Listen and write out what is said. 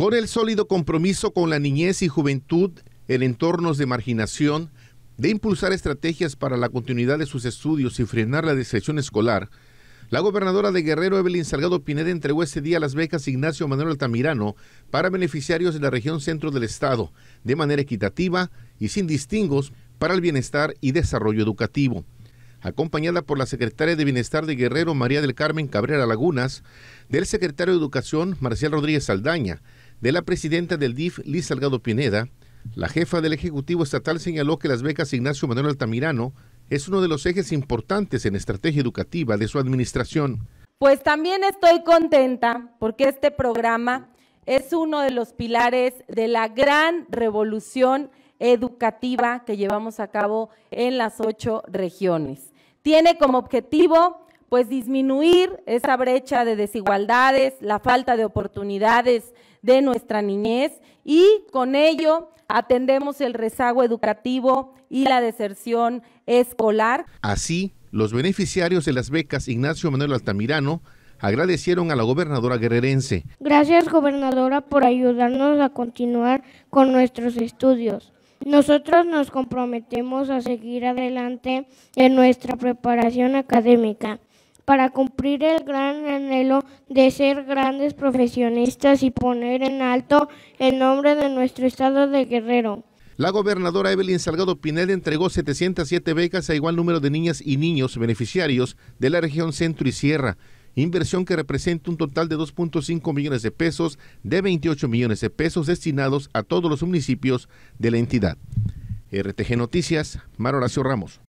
Con el sólido compromiso con la niñez y juventud en entornos de marginación, de impulsar estrategias para la continuidad de sus estudios y frenar la deserción escolar, la gobernadora de Guerrero, Evelyn Salgado Pineda, entregó ese día las becas Ignacio Manuel Altamirano para beneficiarios de la región centro del Estado, de manera equitativa y sin distingos para el bienestar y desarrollo educativo. Acompañada por la secretaria de Bienestar de Guerrero, María del Carmen Cabrera Lagunas, del secretario de Educación, Marcial Rodríguez Saldaña, de la presidenta del DIF, Liz Salgado Pineda, la jefa del Ejecutivo Estatal señaló que las becas Ignacio Manuel Altamirano es uno de los ejes importantes en estrategia educativa de su administración. Pues también estoy contenta porque este programa es uno de los pilares de la gran revolución educativa que llevamos a cabo en las ocho regiones. Tiene como objetivo pues disminuir esa brecha de desigualdades, la falta de oportunidades de nuestra niñez y con ello atendemos el rezago educativo y la deserción escolar. Así, los beneficiarios de las becas Ignacio Manuel Altamirano agradecieron a la gobernadora guerrerense. Gracias gobernadora por ayudarnos a continuar con nuestros estudios. Nosotros nos comprometemos a seguir adelante en nuestra preparación académica para cumplir el gran anhelo de ser grandes profesionistas y poner en alto el nombre de nuestro estado de Guerrero. La gobernadora Evelyn Salgado Pinel entregó 707 becas a igual número de niñas y niños beneficiarios de la región centro y sierra, inversión que representa un total de 2.5 millones de pesos de 28 millones de pesos destinados a todos los municipios de la entidad. RTG Noticias, Mar Horacio Ramos.